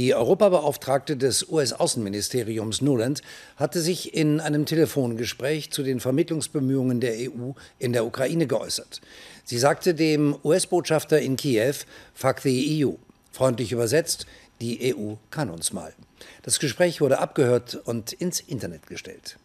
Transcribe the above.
Die Europabeauftragte des US-Außenministeriums Nuland hatte sich in einem Telefongespräch zu den Vermittlungsbemühungen der EU in der Ukraine geäußert. Sie sagte dem US-Botschafter in Kiew, Fuck the EU. Freundlich übersetzt, die EU kann uns mal. Das Gespräch wurde abgehört und ins Internet gestellt.